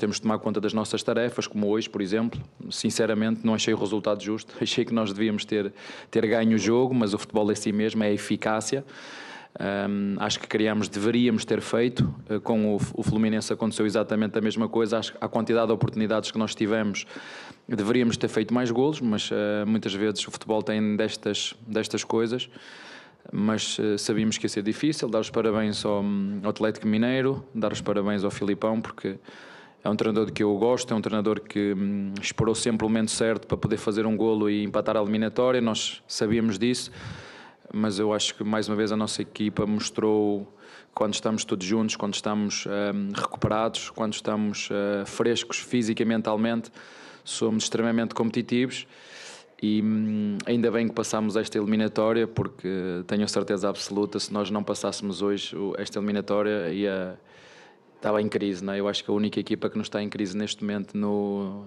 Temos de tomar conta das nossas tarefas, como hoje, por exemplo. Sinceramente, não achei o resultado justo. Achei que nós devíamos ter, ter ganho o jogo, mas o futebol em si mesmo é a eficácia. Um, acho que criamos, deveríamos ter feito. Eh, com o, o, Fluminense aconteceu exatamente a mesma coisa. Acho que a quantidade de oportunidades que nós tivemos, deveríamos ter feito mais golos, mas uh, muitas vezes o futebol tem destas, destas coisas. Mas eh, sabíamos que ia ser difícil. Dar os parabéns ao Atlético Mineiro, dar os parabéns ao Filipão, porque é um treinador que eu gosto, é um treinador que hum, esperou sempre o momento certo para poder fazer um golo e empatar a eliminatória, nós sabíamos disso, mas eu acho que mais uma vez a nossa equipa mostrou quando estamos todos juntos, quando estamos hum, recuperados, quando estamos eh, frescos física e mentalmente, somos extremamente competitivos e hum, ainda bem que passámos esta eliminatória, porque tenho certeza absoluta, se nós não passássemos hoje esta eliminatória ia estava tá em crise, não é? Eu acho que a única equipa que não está em crise neste momento no,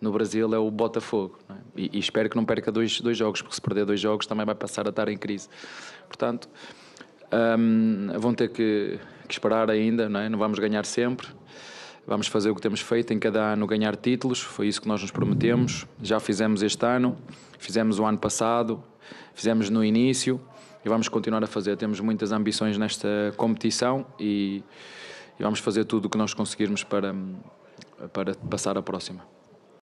no Brasil é o Botafogo. É? E, e, espero que não perca dois, dois jogos, porque se perder dois jogos também vai passar a estar em crise. Portanto, hum, vão ter que, que esperar ainda, não, é? não vamos ganhar sempre. Vamos fazer o que temos feito em cada ano, ganhar títulos, foi isso que nós nos prometemos. Já fizemos este ano, fizemos o ano passado, fizemos no início e vamos continuar a fazer. Temos muitas ambições nesta competição e, e vamos fazer tudo o que nós conseguirmos para, para passar a próxima.